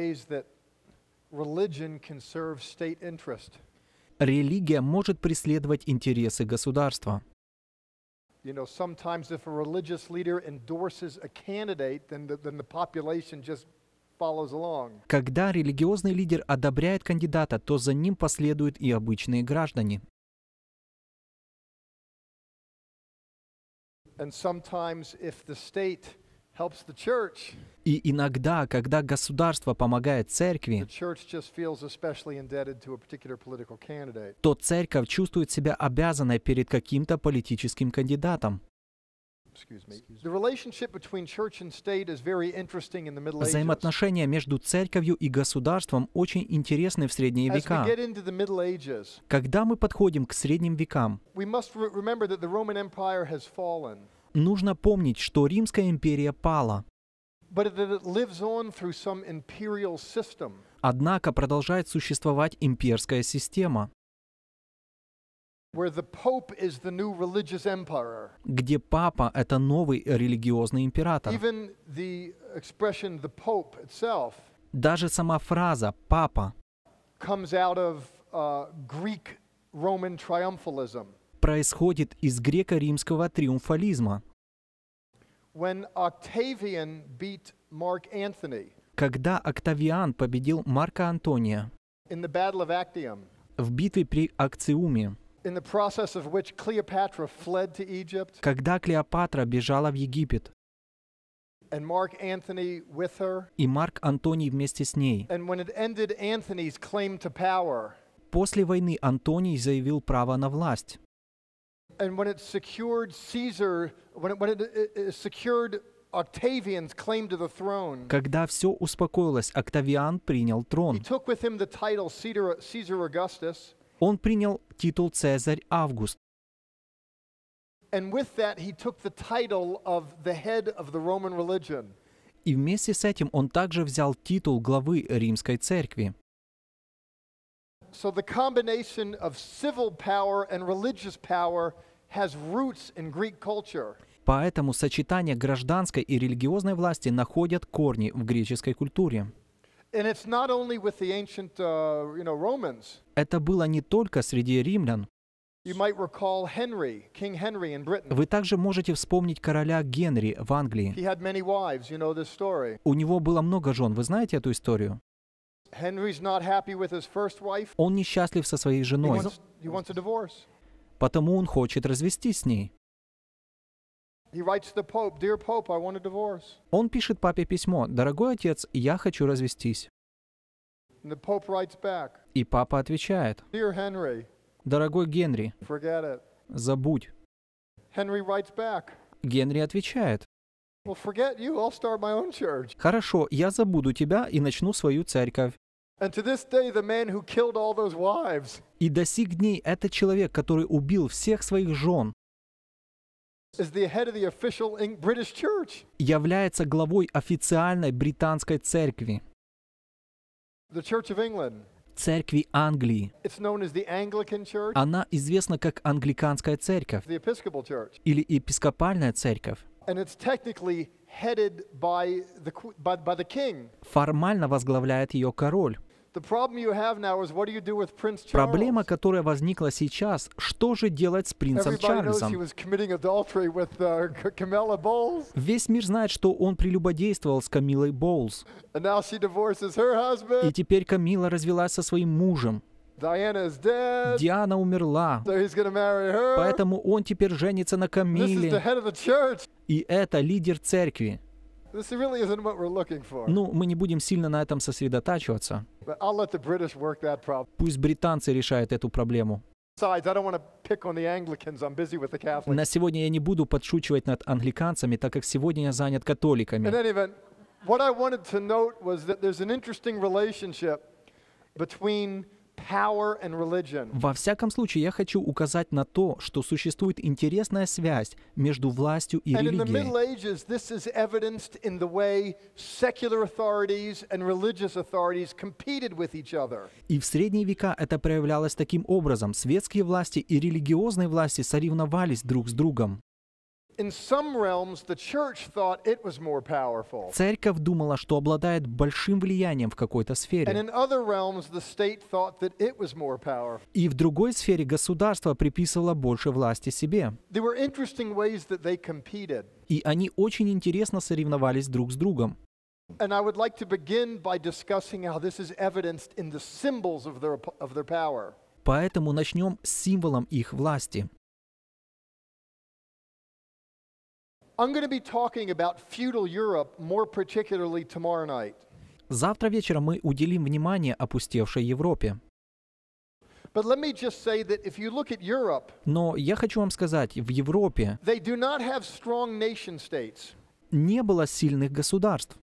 ways that religion can serve state interest. Религия может преследовать интересы государства. You know, sometimes if a religious leader endorses a candidate, then the, then the population just follows along. Когда религиозный лидер одобряет кандидата, то за ним последуют и обычные граждане. And sometimes if the state и иногда, когда государство помогает церкви, то церковь чувствует себя обязанной перед каким-то политическим кандидатом. Взаимоотношения между церковью и государством очень интересны в средние века. Когда мы подходим к средним векам, Нужно помнить, что Римская империя пала. Однако продолжает существовать имперская система, где папа — это новый религиозный император. Даже сама фраза «папа» comes out of uh, Greek происходит из греко-римского триумфализма. Когда Октавиан победил Марка Антония в битве при Акциуме, когда Клеопатра бежала в Египет, и Марк Антоний вместе с ней. После войны Антоний заявил право на власть. and when it secured Caesar, when it, when it, secured Octavian's claim to the throne, когда все успокоилось, Октавиан принял трон. He took with him the title Caesar, Caesar Augustus. Он принял титул Цезарь Август. And with that, he took the title of the head of the Roman religion. И вместе с этим он также взял титул главы римской церкви. So the combination of civil power and religious power. Поэтому сочетание гражданской и религиозной власти находят корни в греческой культуре. Это было не только среди римлян. Вы также можете вспомнить короля Генри в Англии. У него было много жен, вы знаете эту историю? Он несчастлив со своей женой потому он хочет развестись с ней. Он пишет папе письмо, «Дорогой отец, я хочу развестись». И папа отвечает, «Дорогой Генри, забудь». Генри отвечает, «Хорошо, я забуду тебя и начну свою церковь». И до сих дней это человек, который убил всех своих жен, является главой официальной британской церкви. Церкви Англии. Она известна как Англиканская церковь или Епископальная церковь. Формально возглавляет ее король. Проблема, которая возникла сейчас, что же делать с принцем Чарльзом? Весь мир знает, что он прелюбодействовал с Камилой Боулс. И теперь Камила развелась со своим мужем. Диана умерла. Поэтому он теперь женится на Камиле. И это лидер церкви. Ну, мы не будем сильно на этом сосредотачиваться. Пусть британцы решают эту проблему. На сегодня я не буду подшучивать над англиканцами, так как сегодня я занят католиками. between во всяком случае, я хочу указать на то, что существует интересная связь между властью и религией. И в средние века это проявлялось таким образом. Светские власти и религиозные власти соревновались друг с другом. Церковь думала, что обладает большим влиянием в какой-то сфере. И в другой сфере государство приписывало больше власти себе. И они очень интересно соревновались друг с другом. And I would like to begin by discussing how this is evidenced in the symbols of their, of their power. Поэтому начнем с символом их власти. I'm going to be talking about feudal Europe more particularly tomorrow night. Завтра вечером мы уделим внимание опустевшей Европе. Но я хочу вам сказать, в Европе не было сильных государств.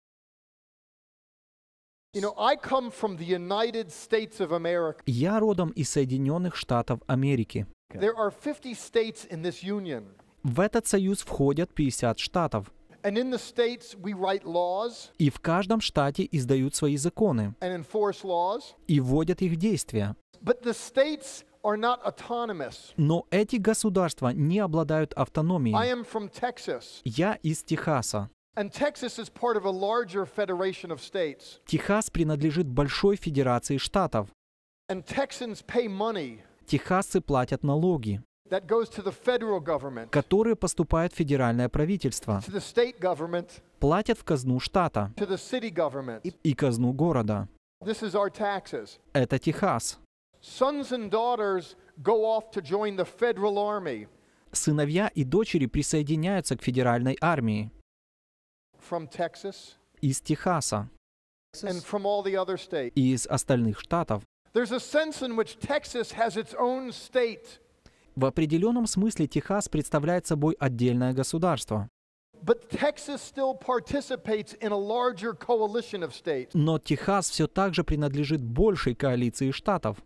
Я родом из Соединенных Штатов Америки. There are 50 states in this union. В этот союз входят 50 штатов. И в каждом штате издают свои законы и вводят их в действие. Но эти государства не обладают автономией. Я из Техаса. Техас принадлежит большой федерации штатов. Техасцы платят налоги которые поступают в федеральное правительство, платят в казну штата и казну города. Это Техас. Сыновья и дочери присоединяются к федеральной армии из Техаса и из остальных штатов. There's a sense in which Texas has its own в определенном смысле Техас представляет собой отдельное государство. Но Техас все так же принадлежит большей коалиции штатов.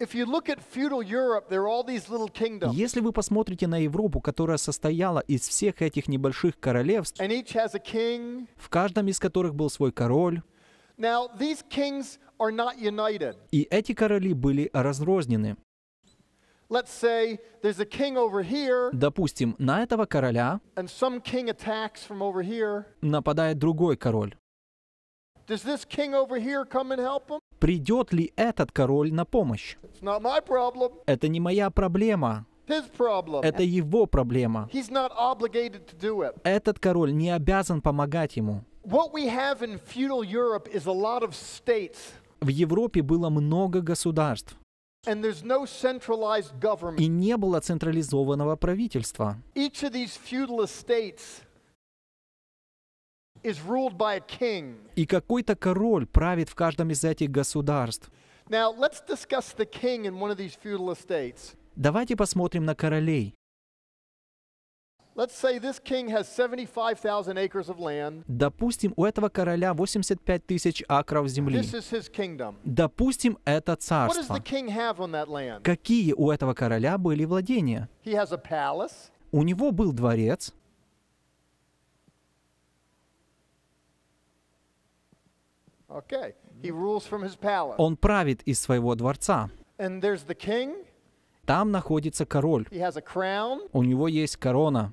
Если вы посмотрите на Европу, которая состояла из всех этих небольших королевств, в каждом из которых был свой король, и эти короли были разрознены. Допустим, на этого короля нападает другой король. Придет ли этот король на помощь? Это не моя проблема. Это его проблема. Этот король не обязан помогать ему. В Европе было много государств. И не было централизованного правительства. И какой-то король правит в каждом из этих государств. Давайте посмотрим на королей. Допустим, у этого короля 85 тысяч акров земли. Допустим, это царство. Какие у этого короля были владения? У него был дворец. Он правит из своего дворца. Там находится король. У него есть корона.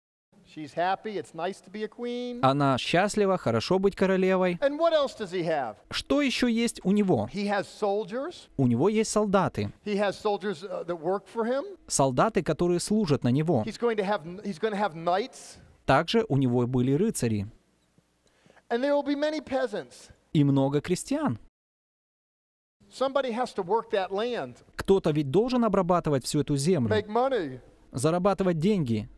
Она счастлива, хорошо быть королевой. Что еще есть у него? У него есть солдаты. Uh, солдаты, которые служат на него. Также у него были рыцари. И много крестьян. Кто-то ведь должен обрабатывать всю эту землю, зарабатывать деньги,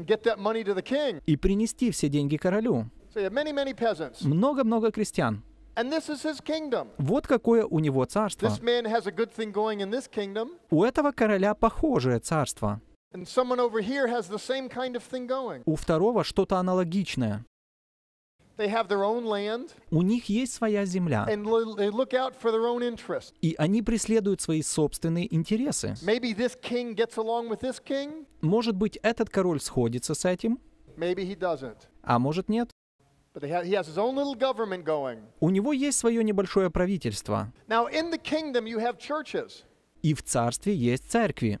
и принести все деньги королю. Много-много крестьян. Вот какое у него царство. У этого короля похожее царство. У второго что-то аналогичное. У них есть своя земля. И они преследуют свои собственные интересы. Может быть, этот король сходится с этим? А может нет? У него есть свое небольшое правительство. И в царстве есть церкви.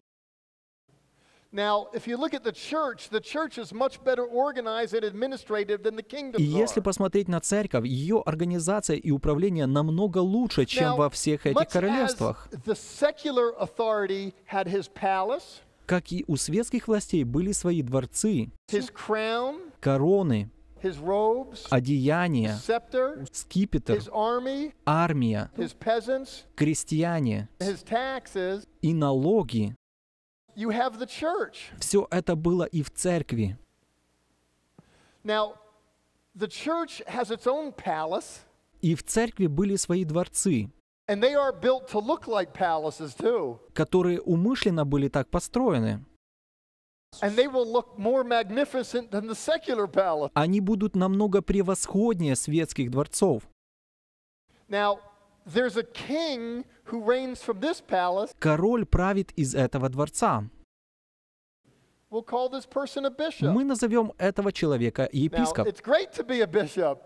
И если посмотреть на церковь, ее организация и управление намного лучше, чем во всех этих королевствах. Как и у светских властей были свои дворцы, короны, одеяния, скипетр, армия, крестьяне и налоги, все это было и в церкви. И в церкви были свои дворцы, которые умышленно были так построены. Они будут намного превосходнее светских дворцов. Now, Король правит из этого дворца. Мы назовем этого человека епископ.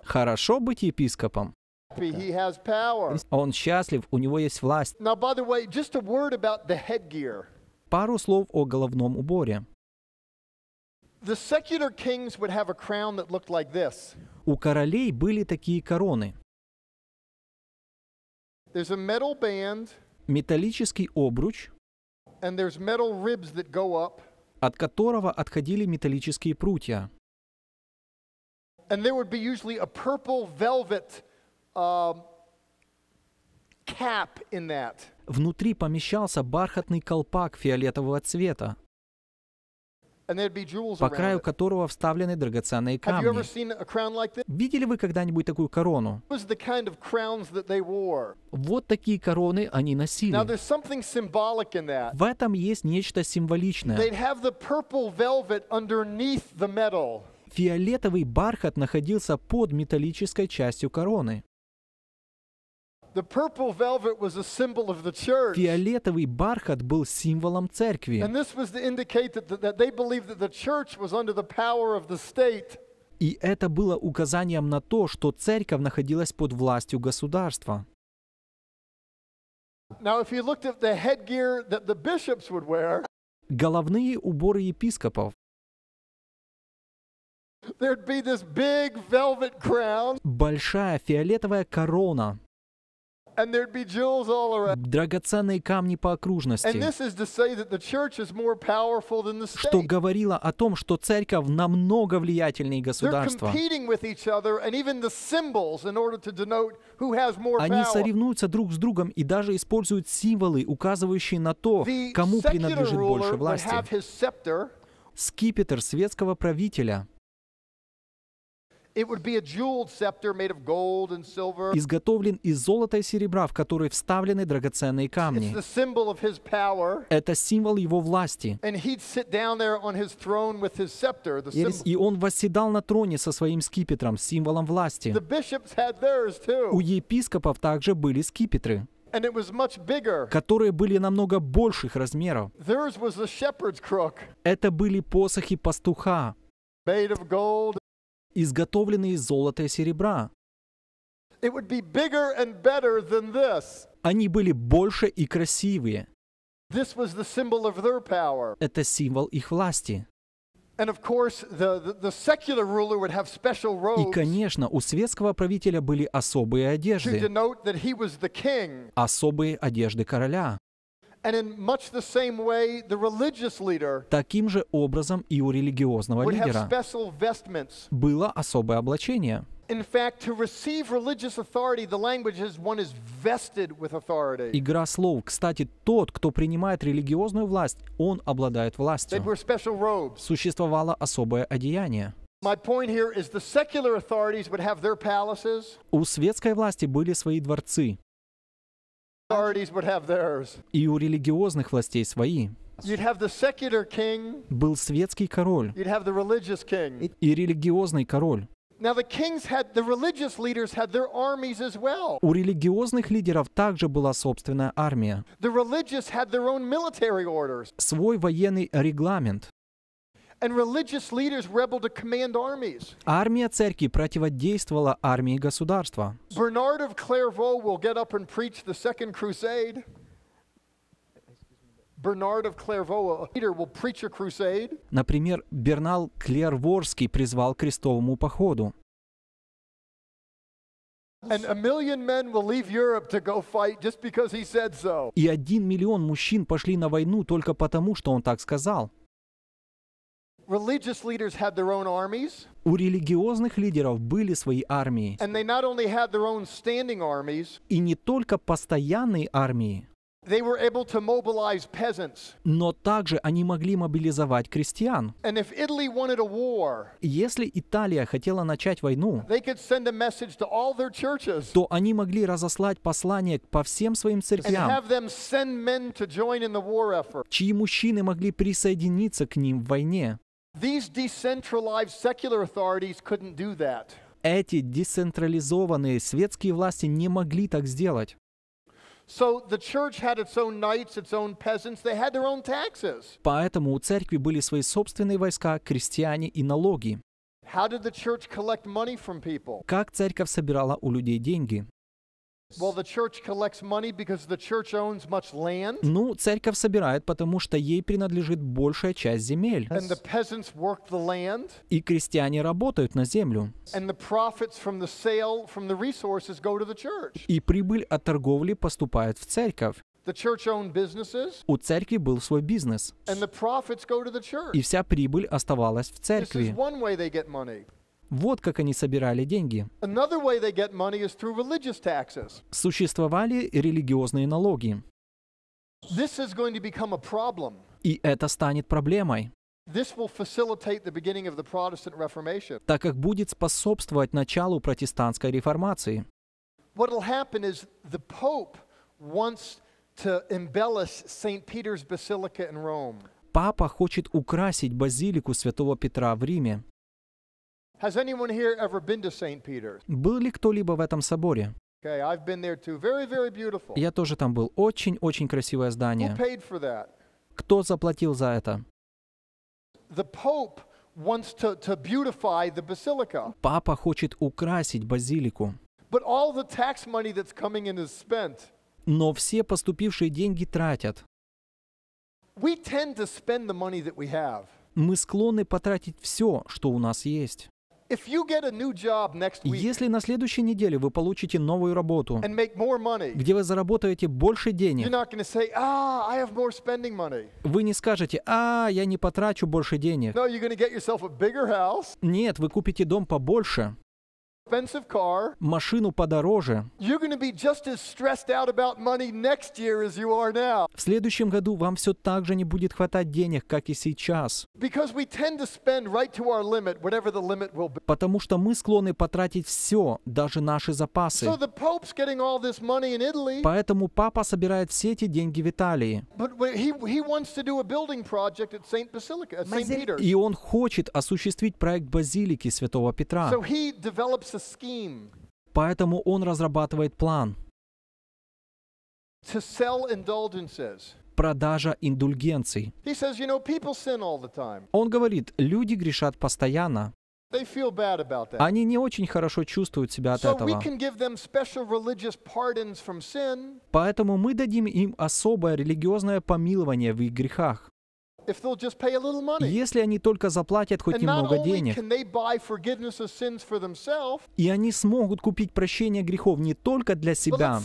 Хорошо быть епископом. Он счастлив, у него есть власть. Пару слов о головном уборе. У королей были такие короны. Металлический обруч. От которого отходили металлические прутья. And there would be usually a purple velvet uh, cap in that. Внутри помещался бархатный колпак фиолетового цвета по краю которого вставлены драгоценные камни. Видели вы когда-нибудь такую корону? Вот такие короны они носили. В этом есть нечто символичное фиолетовый бархат находился под металлической частью короны. Фиолетовый бархат был символом церкви. И это было указанием на то, что церковь находилась под властью государства. Головные уборы епископов There'd be this big velvet crown. Большая фиолетовая корона драгоценные камни по окружности, что говорило о том, что церковь намного влиятельнее государства. Они соревнуются друг с другом и даже используют символы, указывающие на то, кому принадлежит больше власти. Скипетр светского правителя — изготовлен из золота и серебра, в который вставлены драгоценные камни. Это символ его власти. И он восседал на троне со своим скипетром, символом власти. У епископов также были скипетры которые были намного больших размеров. Это были посохи пастуха, Изготовленные из золота и серебра. Они были больше и красивее. Это символ их власти. И, конечно, у светского правителя были особые одежды, особые одежды короля, Таким же образом и у религиозного лидера было особое облачение. Игра слов. Кстати, тот, кто принимает религиозную власть, он обладает властью. Существовало особое одеяние. У светской власти были свои дворцы. И у религиозных властей свои. Был светский король и религиозный король. У религиозных лидеров также была собственная армия. Свой военный регламент. Армия церкви противодействовала армии государства. Бернард of Clairvaux will get up and preach the Second Crusade. Bernard of Clairvaux, Peter will preach a Например, Бернал Клерворский призвал к крестовому походу. И один миллион мужчин пошли на войну только потому, что он так сказал. У религиозных лидеров были свои армии. И не только постоянные армии, но также они могли мобилизовать крестьян. Если Италия хотела начать войну, то они могли разослать послание по всем своим церквям, чьи мужчины могли присоединиться к ним в войне. Эти децентрализованные светские власти не могли так сделать. Поэтому у церкви были свои собственные войска, крестьяне и налоги. Как церковь собирала у людей деньги? Ну, церковь собирает, потому что ей принадлежит большая часть земель. И крестьяне работают на землю. И прибыль от торговли поступает в церковь. У церкви был свой бизнес. И вся прибыль оставалась в церкви. Вот как они собирали деньги. Существовали религиозные налоги. И это станет проблемой. Так как будет способствовать началу протестантской реформации. Папа хочет украсить базилику Святого Петра в Риме. Был ли кто-либо в этом соборе? Я тоже там был. Очень-очень красивое здание. Кто заплатил за это? Папа хочет украсить базилику. Но все поступившие деньги тратят. Мы склонны потратить все, что у нас есть. Если на следующей неделе вы получите новую работу, где вы заработаете больше денег, ah, вы не скажете, а, я не потрачу больше денег. Нет, вы купите дом побольше машину подороже, в следующем году вам все так же не будет хватать денег, как и сейчас. Потому что мы склонны потратить все, даже наши запасы. Поэтому папа собирает все эти деньги в Италии. И он хочет осуществить проект базилики Святого Петра. Поэтому он разрабатывает план. Продажа индульгенций. Он говорит, люди грешат постоянно. Они не очень хорошо чувствуют себя от этого. Поэтому мы дадим им особое религиозное помилование в их грехах. Если они только заплатят хоть немного денег, и они смогут купить прощение грехов не только для себя,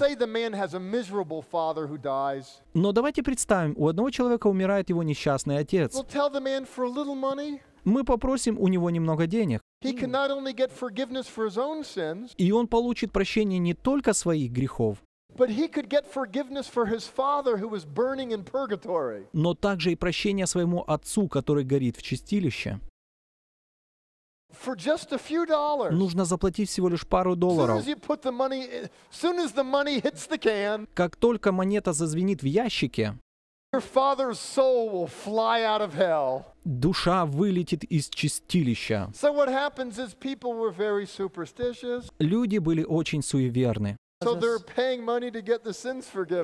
но давайте представим, у одного человека умирает его несчастный отец. Мы попросим у него немного денег. И он получит прощение не только своих грехов, но также и прощение своему отцу, который горит в чистилище. Нужно заплатить всего лишь пару долларов. Как только монета зазвенит в ящике, Душа вылетит из чистилища. Люди были очень суеверны.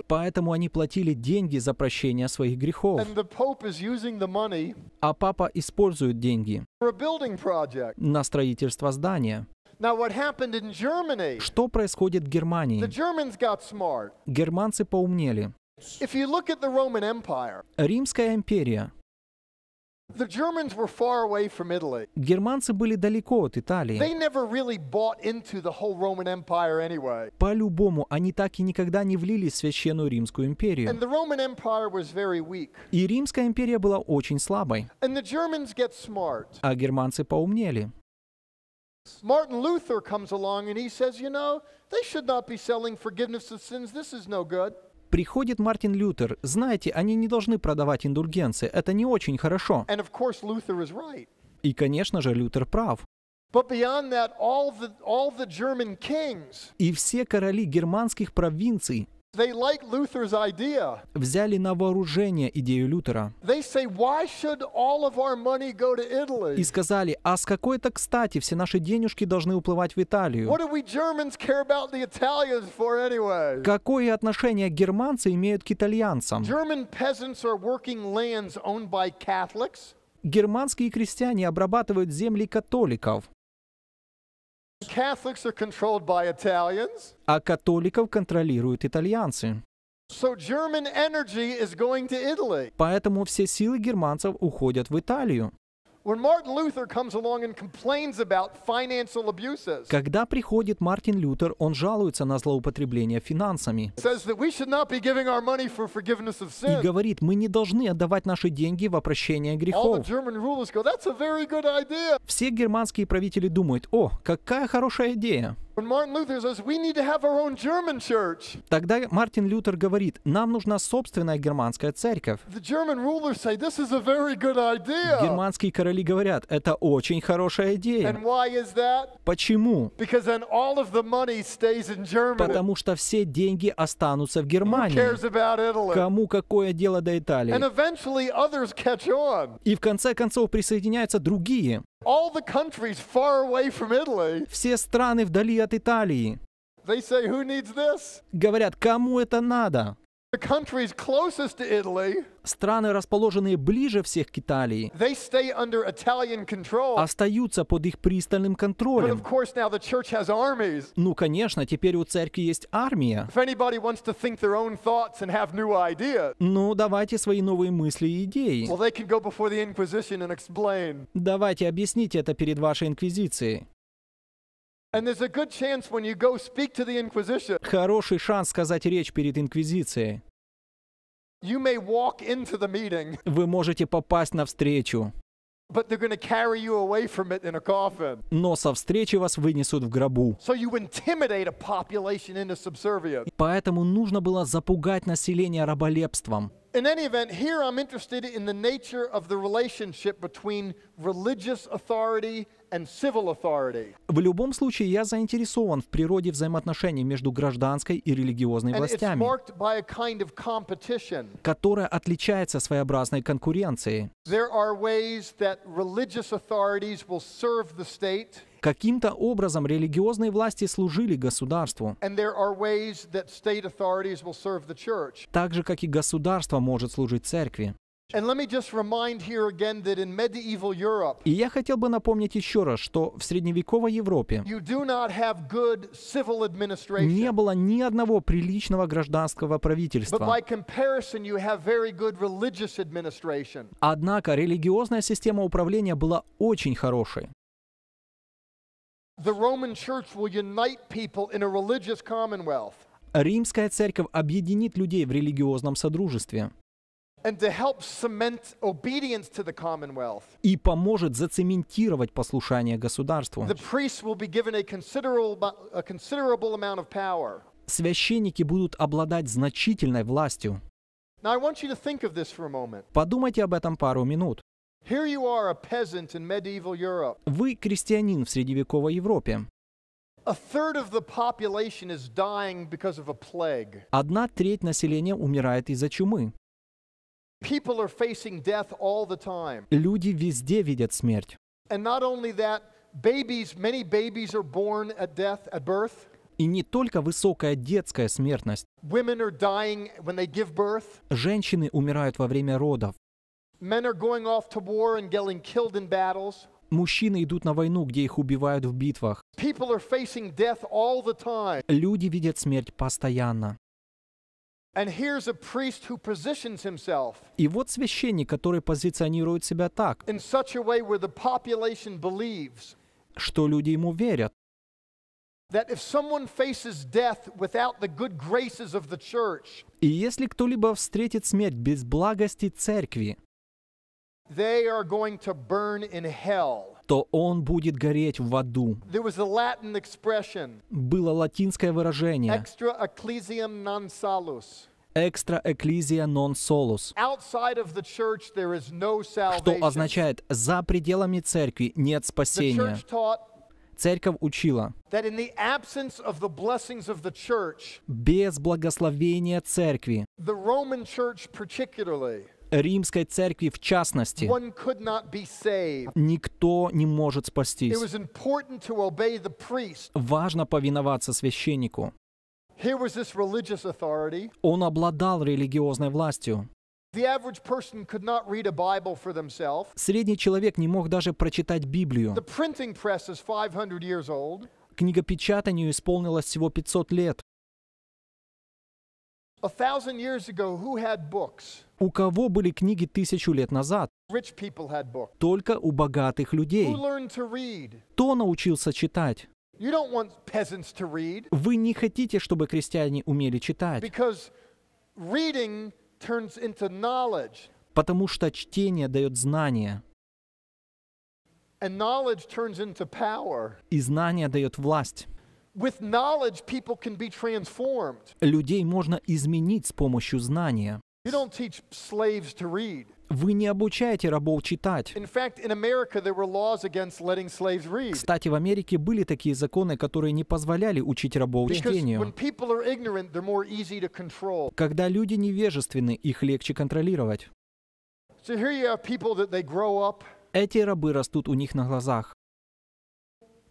Поэтому они платили деньги за прощение своих грехов. А папа использует деньги на строительство здания. Что происходит в Германии? Германцы поумнели. Римская империя The Germans were far away from Italy. Германцы были далеко от Италии. They never really bought into the whole Roman Empire anyway. По-любому, они так и никогда не влились в Священную Римскую империю. And the Roman Empire was very weak. И Римская империя была очень слабой. And the Germans get smart. А германцы поумнели. Martin Luther comes along and he says, you know, they should not be selling forgiveness of sins. This is no good. Приходит Мартин Лютер. Знаете, они не должны продавать индульгенции. Это не очень хорошо. И, конечно же, Лютер прав. И все короли германских провинций, Взяли на вооружение идею Лютера. И сказали, а с какой-то кстати все наши денежки должны уплывать в Италию? Какое отношение германцы имеют к итальянцам? Германские крестьяне обрабатывают земли католиков. А католиков контролируют итальянцы. Поэтому все силы германцев уходят в Италию. Когда приходит Мартин Лютер, он жалуется на злоупотребление финансами. И говорит, мы не должны отдавать наши деньги в прощение грехов. Все германские правители думают, о, какая хорошая идея. Тогда Мартин Лютер говорит, нам нужна собственная германская церковь. Германские короли говорят, это очень хорошая идея. Почему? Потому что все деньги останутся в Германии. Кому какое дело до Италии? И в конце концов присоединяются другие. All the countries far away from Italy. Все страны вдали от Италии. They say, Who needs this? Говорят, кому это надо? Страны, расположенные ближе всех к Италии, остаются под их пристальным контролем. Ну, конечно, теперь у церкви есть армия. Ну, давайте свои новые мысли и идеи. Давайте объясните это перед вашей инквизицией. Хороший шанс сказать речь перед Инквизицией. Вы можете попасть на встречу. Но со встречи вас вынесут в гробу. Поэтому нужно было запугать население раболепством. in any event, here I'm interested in the nature of the relationship between religious authority and civil authority. В любом случае, я заинтересован в природе взаимоотношений между гражданской и религиозной властями, marked by a kind of competition. которая отличается своеобразной конкуренцией. There are ways that religious authorities will serve the state. Каким-то образом религиозные власти служили государству. Так же, как и государство может служить церкви. И я хотел бы напомнить еще раз, что в средневековой Европе не было ни одного приличного гражданского правительства. Однако религиозная система управления была очень хорошей. The Roman church will unite people in a religious commonwealth. Римская церковь объединит людей в религиозном содружестве. And to help cement obedience to the commonwealth. И поможет зацементировать послушание государству. The priests will be given a considerable, a considerable amount of power. Священники будут обладать значительной властью. Now I want you to think of this for a moment. Подумайте об этом пару минут. Вы крестьянин в средневековой Европе. Одна треть населения умирает из-за чумы. Люди везде видят смерть. И не только высокая детская смертность. Женщины умирают во время родов. Мужчины идут на войну, где их убивают в битвах. Люди видят смерть постоянно. И вот священник, который позиционирует себя так, что люди ему верят, и если кто-либо встретит смерть без благости церкви, то он будет гореть в аду. Было латинское выражение «extra ecclesiam non salus» экстра экклизия нон солус, что означает «за пределами церкви нет спасения». Церковь учила, без благословения церкви, римской церкви в частности. Никто не может спастись. Важно повиноваться священнику. Он обладал религиозной властью. Средний человек не мог даже прочитать Библию. Книгопечатанию исполнилось всего 500 лет. У кого были книги тысячу лет назад? Только у богатых людей. Кто научился читать? Вы не хотите, чтобы крестьяне умели читать. Потому что чтение дает знание. И знание дает власть. Людей можно изменить с помощью знания. Вы не обучаете рабов читать. Кстати, в Америке были такие законы, которые не позволяли учить рабов чтению. Когда люди невежественны, их легче контролировать. Эти рабы растут у них на глазах.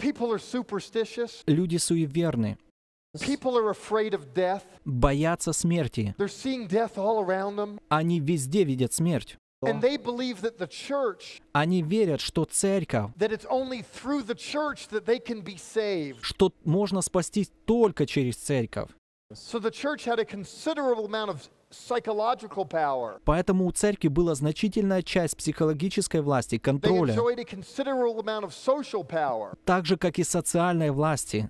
Люди суеверны. Боятся смерти. Они везде видят смерть. Они верят, что церковь, что можно спастись только через церковь. Поэтому у церкви была значительная часть психологической власти, контроля, так же, как и социальной власти.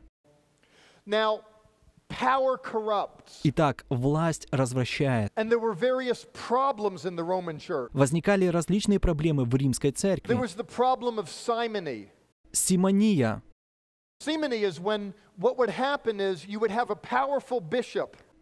Итак, власть развращает. Возникали различные проблемы в римской церкви. Симония. Simony is when what would happen is you would have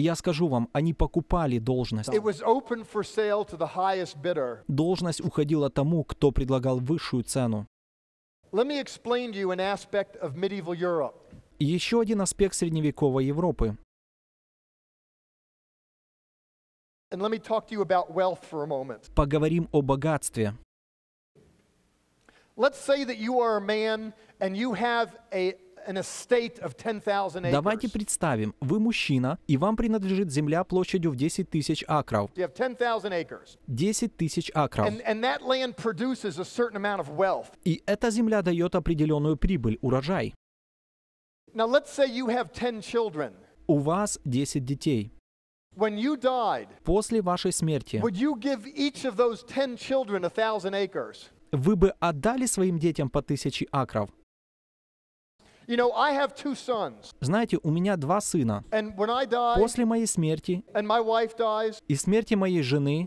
Я скажу вам, они покупали должность. Должность уходила тому, кто предлагал высшую цену. Еще один аспект средневековой Европы. Поговорим о богатстве. Let's say that you are a man and you have a Давайте представим, вы мужчина, и вам принадлежит земля площадью в 10 тысяч акров. 10 тысяч акров. И эта земля дает определенную прибыль, урожай. У вас 10 детей. После вашей смерти, вы бы отдали своим детям по тысяче акров? Знаете, у меня два сына. После моей смерти и смерти моей жены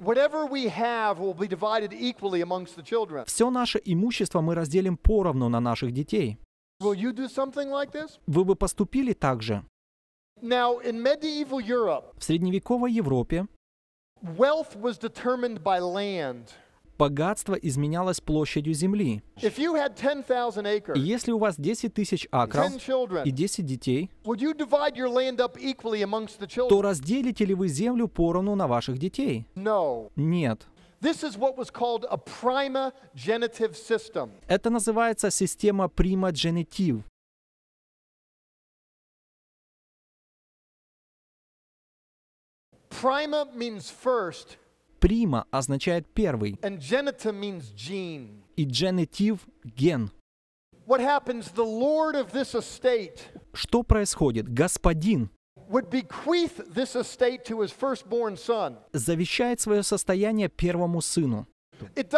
все наше имущество мы разделим поровну на наших детей. Вы бы поступили так же? В средневековой Европе богатство изменялось площадью земли. Если у вас 10 тысяч акров и 10 детей, то разделите ли вы землю поровну на ваших детей? Нет. Это называется система примогенитив. Prima means first. Прима означает первый. И генетив — ген. Что происходит? Господин завещает свое состояние первому сыну совету.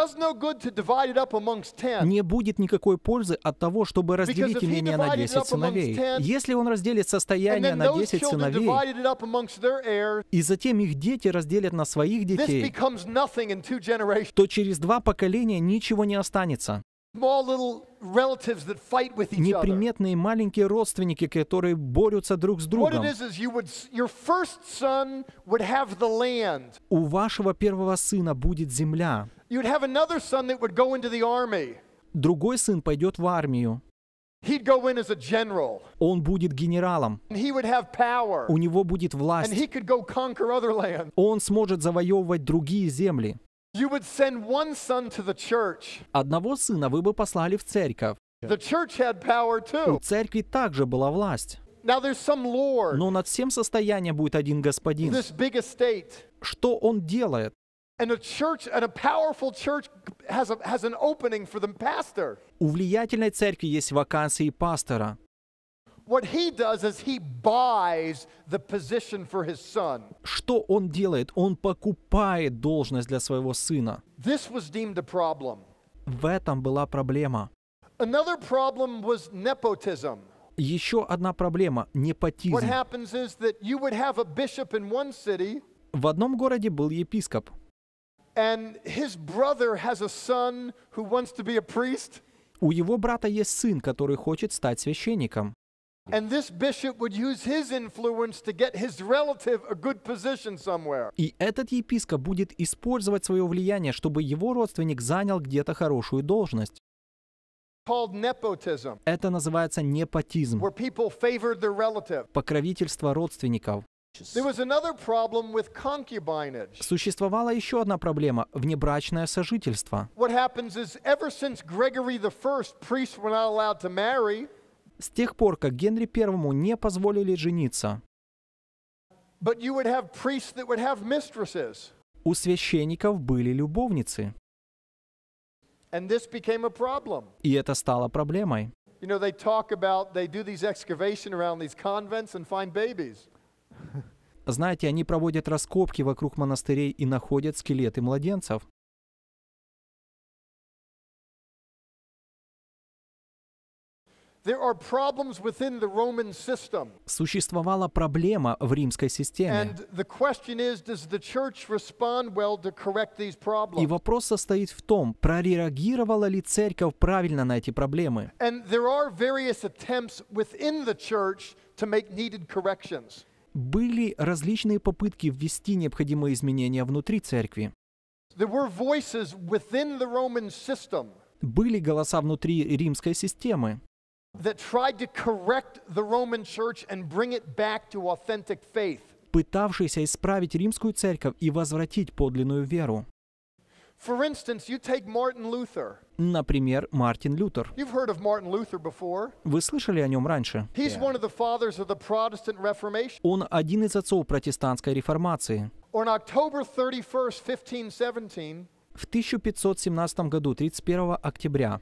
Не будет никакой пользы от того, чтобы разделить имение на 10 сыновей. Если он разделит состояние на 10 сыновей, и затем их дети разделят на своих детей, то через два поколения ничего не останется. Неприметные маленькие родственники, которые борются друг с другом. У вашего первого сына будет земля you'd have another son that would go into the army. Другой сын пойдет в армию. He'd go in as a general. Он будет генералом. He would have power. У него будет власть. And he could go conquer other land. Он сможет завоевывать другие земли. You would send one son to the church. Одного сына вы бы послали в церковь. The church had power too. У церкви также была власть. Now there's some lord. Но над всем состоянием будет один господин. This big estate. Что он делает? And a church, and a powerful church has, a, has an opening for the pastor. У влиятельной церкви есть вакансии пастора. What he does is he buys the position for his son. Что он делает? Он покупает должность для своего сына. This was deemed a problem. В этом была проблема. Another problem was nepotism. Еще одна проблема – непотизм. What happens is that you would have a bishop in one city, в одном городе был епископ – And his brother has a son who wants to be a priest. У его брата есть сын, который хочет стать священником. And this bishop would use his influence to get his relative a good position somewhere. И этот епископ будет использовать свое влияние, чтобы его родственник занял где-то хорошую должность. Это называется непотизм, покровительство родственников. Существовала еще одна проблема — внебрачное сожительство. С тех пор, как Генри I не позволили жениться, у священников были любовницы. И это стало проблемой. You know, they talk about, they do these excavation around знаете, они проводят раскопки вокруг монастырей и находят скелеты младенцев. Существовала проблема в римской системе. И вопрос состоит в том, прореагировала ли церковь правильно на эти проблемы. And there are various attempts within the church to были различные попытки ввести необходимые изменения внутри церкви. Были голоса внутри римской системы, пытавшиеся исправить римскую церковь и возвратить подлинную веру. Например, Мартин Лютер. Вы слышали о нем раньше? Он один из отцов протестантской реформации. В 1517 году, 31 октября,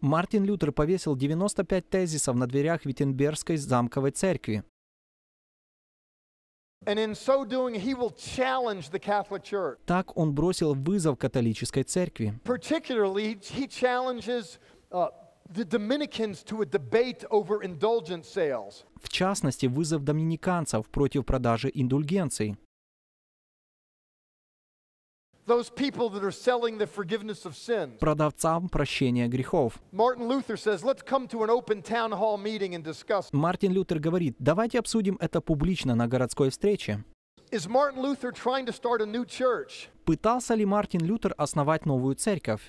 Мартин Лютер повесил 95 тезисов на дверях Виттенбергской замковой церкви. Так он бросил вызов католической церкви. Uh, В частности, вызов доминиканцев против продажи индульгенций продавцам прощения грехов. Мартин Лютер говорит, давайте обсудим это публично на городской встрече. Пытался ли Мартин Лютер основать новую церковь?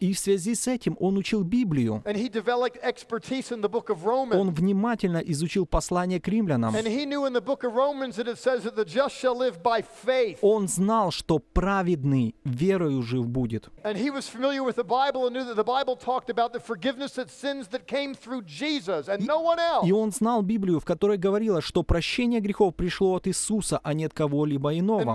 И в связи с этим он учил Библию. Он внимательно изучил послание к римлянам. Он знал, что праведный верою жив будет. И, он знал Библию, в которой говорилось, что прощение грехов пришло от Иисуса, а не от кого-либо иного.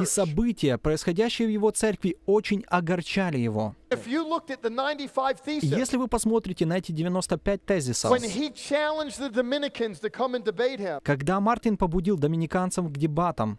И события, происходящие в его церкви очень огорчали его. Если вы посмотрите на эти 95 тезисов, когда Мартин побудил доминиканцев к дебатам,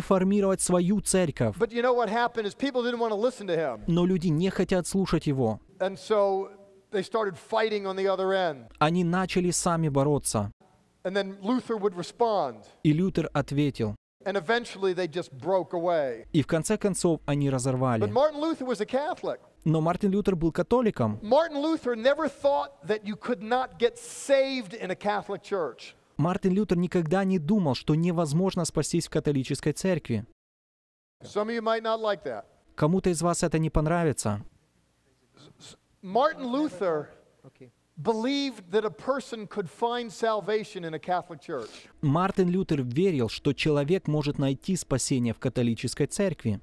реформировать свою церковь. Но люди не хотят слушать его. Они начали сами бороться. И Лютер ответил. И в конце концов они разорвали. Но Мартин Лютер был католиком. Мартин Лютер никогда не думал, что ты не можешь быть спасен в католической церкви. Мартин Лютер никогда не думал, что невозможно спастись в католической церкви. Кому-то из вас это не понравится. Мартин Лютер Мартин Лютер верил, что человек может найти спасение в католической церкви.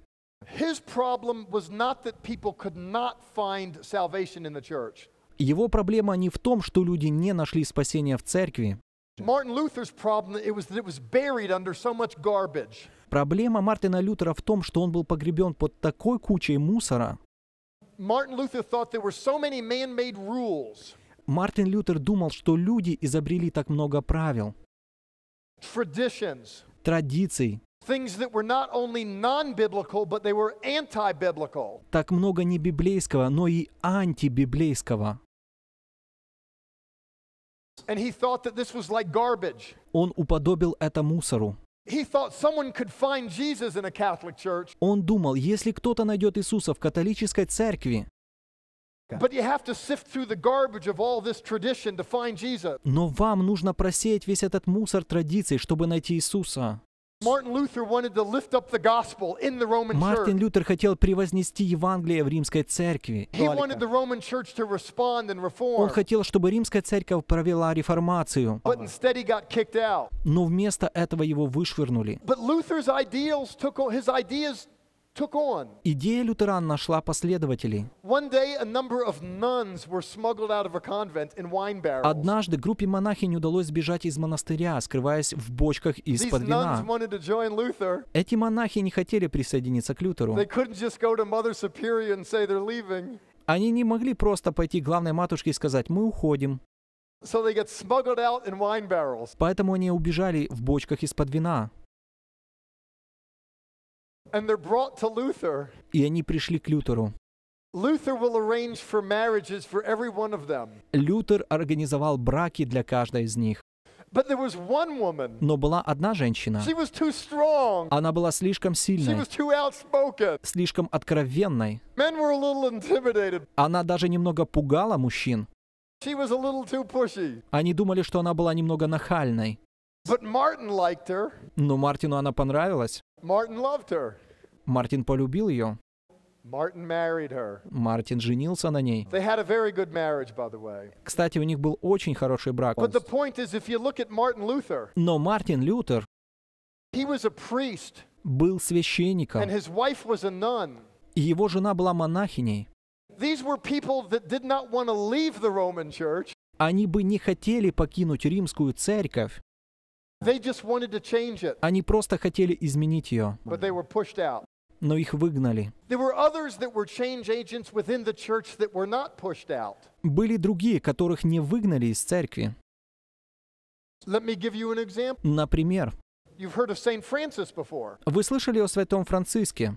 Его проблема не в том, что люди не нашли спасения в церкви. Martin Luther's problem it was that it was buried under so much garbage. Проблема Мартина Лютера в том, что он был погребен под такой кучей мусора. Мартин Лютер думал, что люди изобрели так много правил, традиций, так много не библейского, но и антибиблейского. Он уподобил это мусору. Он думал, если кто-то найдет Иисуса в католической церкви, но вам нужно просеять весь этот мусор традиций, чтобы найти Иисуса. Мартин Лютер хотел превознести Евангелие в римской церкви. Он хотел, чтобы римская церковь провела реформацию. Но вместо этого его вышвырнули. Идея лютеран нашла последователей. Однажды группе монахинь удалось сбежать из монастыря, скрываясь в бочках из-под вина. Эти монахи не хотели присоединиться к Лютеру. Они не могли просто пойти к главной матушке и сказать «мы уходим». Поэтому они убежали в бочках из-под вина. И они пришли к Лютеру. Лютер организовал браки для каждой из них. Но была одна женщина. Она была слишком сильной, слишком откровенной. Она даже немного пугала мужчин. Они думали, что она была немного нахальной. Но Мартину она понравилась. Мартин полюбил ее. Мартин женился на ней. Кстати, у них был очень хороший брак. Но Мартин Лютер был священником, и его жена была монахиней. Они бы не хотели покинуть римскую церковь, они просто хотели изменить ее, но их выгнали. Были другие, которых не выгнали из церкви. Например, вы слышали о святом Франциске.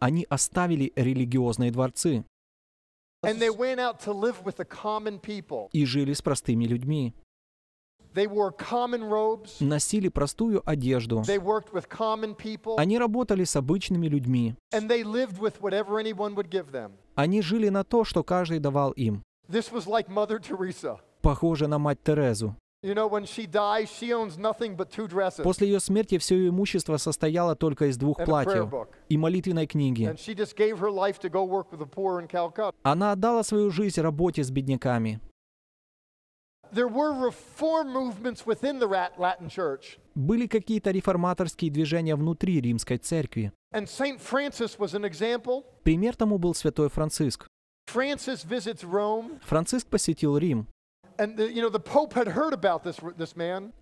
Они оставили религиозные дворцы и жили с простыми людьми. Носили простую одежду. Они работали с обычными людьми. Они жили на то, что каждый давал им. Похоже на мать Терезу. После ее смерти все ее имущество состояло только из двух платьев и молитвенной книги. Она отдала свою жизнь работе с бедняками. Были какие-то реформаторские движения внутри римской церкви. Пример тому был святой Франциск. Франциск посетил Рим.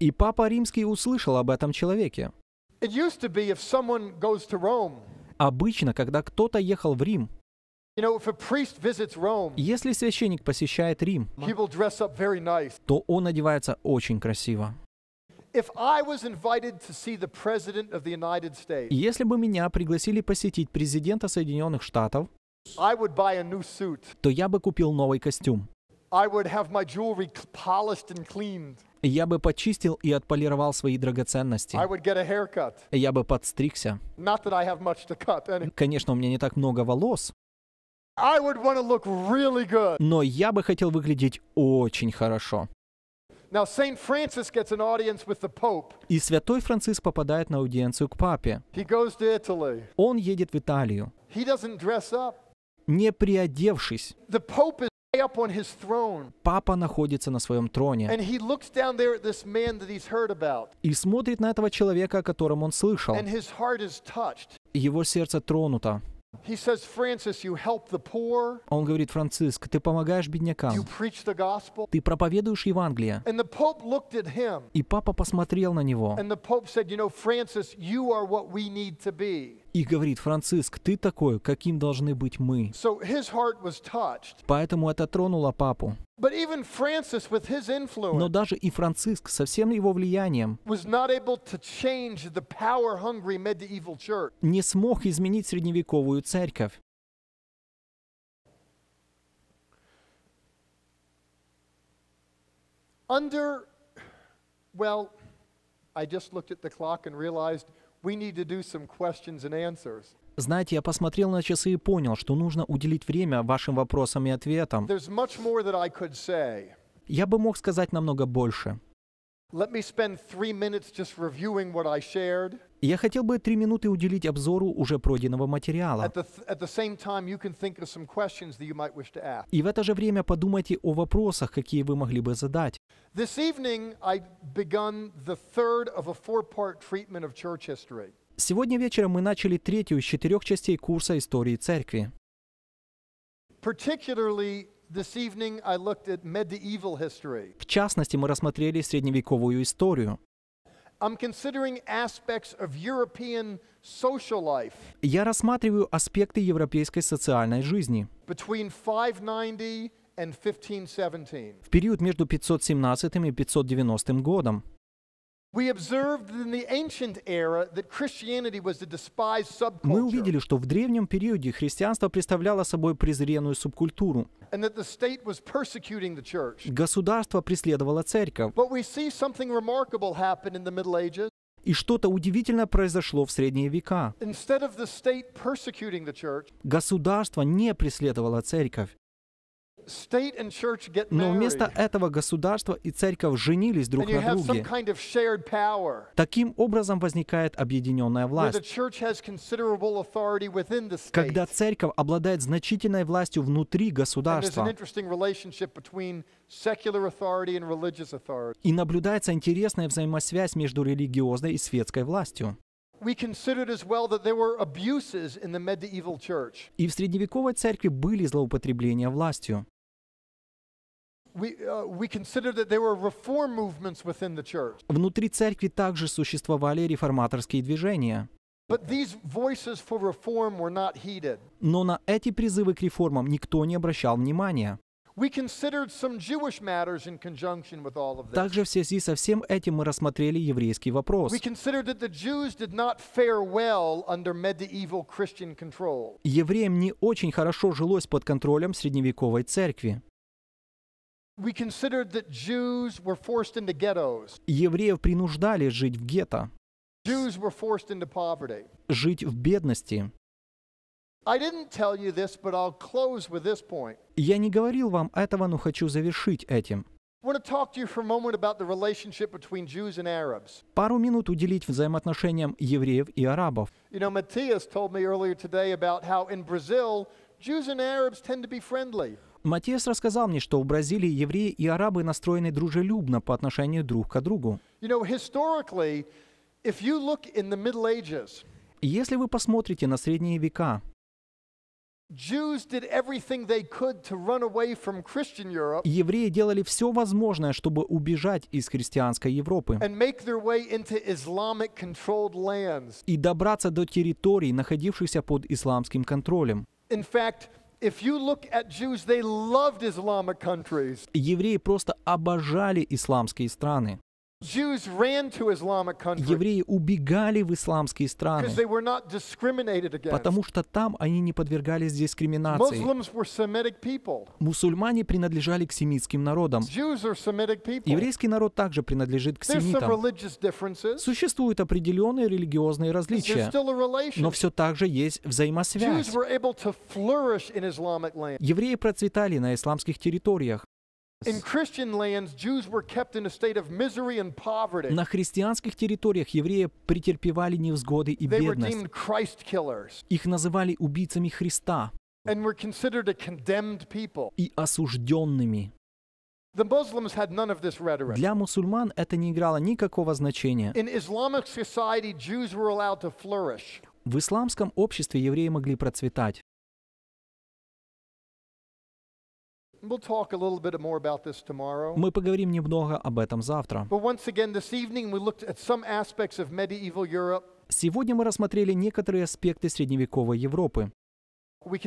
И Папа Римский услышал об этом человеке. Обычно, когда кто-то ехал в Рим, если священник посещает Рим, то он одевается очень красиво. Если бы меня пригласили посетить президента Соединенных Штатов, то я бы купил новый костюм. Я бы почистил и отполировал свои драгоценности. Я бы подстригся. Конечно, у меня не так много волос. Но я бы хотел выглядеть очень хорошо. И святой Франциск попадает на аудиенцию к папе. Он едет в Италию. Не приодевшись. Папа находится на своем троне. И смотрит на этого человека, о котором он слышал. Его сердце тронуто. Он говорит, Франциск, ты помогаешь беднякам. Ты проповедуешь Евангелие. И папа посмотрел на него. И и говорит, Франциск, ты такой, каким должны быть мы. Поэтому это тронуло папу. Но даже и Франциск со всем его влиянием не смог изменить средневековую церковь. Under, well, I just looked at the clock and realized знаете, я посмотрел на часы и понял, что нужно уделить время вашим вопросам и ответам. Я бы мог сказать намного больше. Я хотел бы три минуты уделить обзору уже пройденного материала. И в это же время подумайте о вопросах, какие вы могли бы задать. Сегодня вечером мы начали третью из четырех частей курса истории церкви. Particularly в частности, мы рассмотрели средневековую историю. Я рассматриваю аспекты европейской социальной жизни. В период между 517 и 590 годом мы увидели, что в древнем периоде христианство представляло собой презренную субкультуру. Государство преследовало церковь. И что-то удивительное произошло в средние века. Государство не преследовало церковь. Но вместо этого государство и церковь женились друг на друге. Таким образом возникает объединенная власть, когда церковь обладает значительной властью внутри государства. И наблюдается интересная взаимосвязь между религиозной и светской властью. И в средневековой церкви были злоупотребления властью. Внутри церкви также существовали реформаторские движения. Но на эти призывы к реформам никто не обращал внимания. Также в связи со всем этим мы рассмотрели еврейский вопрос. Евреям не очень хорошо жилось под контролем средневековой церкви. Евреев принуждали жить в гетто. Жить в бедности. Я не говорил вам этого, но хочу завершить этим. Пару минут уделить взаимоотношениям евреев и арабов. Матиас told me earlier today about how in Brazil Jews and Arabs tend to be friendly. Матиас рассказал мне, что в Бразилии евреи и арабы настроены дружелюбно по отношению друг к другу. Если вы посмотрите на средние века, Евреи делали все возможное, чтобы убежать из христианской Европы и добраться до территорий, находившихся под исламским контролем. In fact, Евреи просто обожали исламские страны. Евреи убегали в исламские страны, потому что там они не подвергались дискриминации. Мусульмане принадлежали к семитским народам. Еврейский народ также принадлежит к семитам. Существуют определенные религиозные различия, но все так же есть взаимосвязь. Евреи процветали на исламских территориях. На христианских территориях евреи претерпевали невзгоды и бедность. Их называли убийцами Христа и осужденными. Для мусульман это не играло никакого значения. В исламском обществе евреи могли процветать. Мы поговорим немного об этом завтра. Сегодня мы рассмотрели некоторые аспекты средневековой Европы. Мы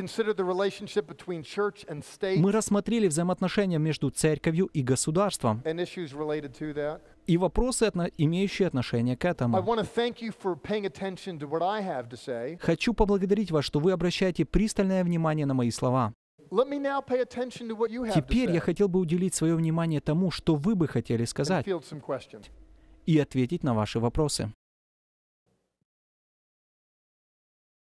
рассмотрели взаимоотношения между церковью и государством и вопросы, имеющие отношение к этому. Хочу поблагодарить вас, что вы обращаете пристальное внимание на мои слова. Теперь я хотел бы уделить свое внимание тому, что вы бы хотели сказать, и ответить на ваши вопросы.